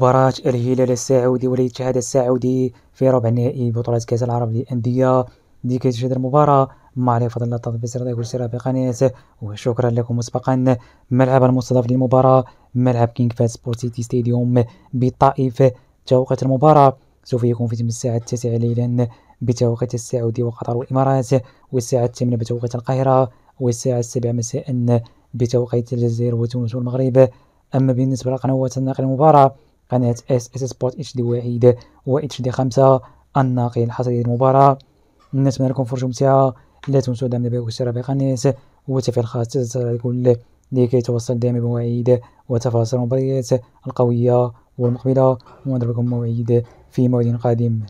مباراة الهلال السعودي والاتحاد السعودي في ربع نهائي بطولة كأس العرب للأندية دي تشهد المباراة مع علي فضل اللطاف بسرعة كل سرعة بقناة وشكرا لكم مسبقا ملعب المستضاف للمباراة ملعب كينغ فات سبورت سيتي ستاديوم بالطائف توقيت المباراة سوف يكون في الساعة التاسعة ليلا بتوقيت السعودي وقطر والإمارات والساعة الثامنة بتوقيت القاهرة والساعة السابعة مساء بتوقيت الجزائر وتونس والمغرب أما بالنسبة لقنوات الناقل المباراة قناة اس اس سبوت اتش دي واحد و اتش دي خمسة الناقل الحصري للمباراة نتمنى لكم فرجة ممتعة لا تنسوا دعم الباقي والاشتراك و وتفعيل خاص الزر الكل لكي توصل دائما بمواعيد وتفاصيل المباريات القوية والمقبلة لكم موعد في موعد قادم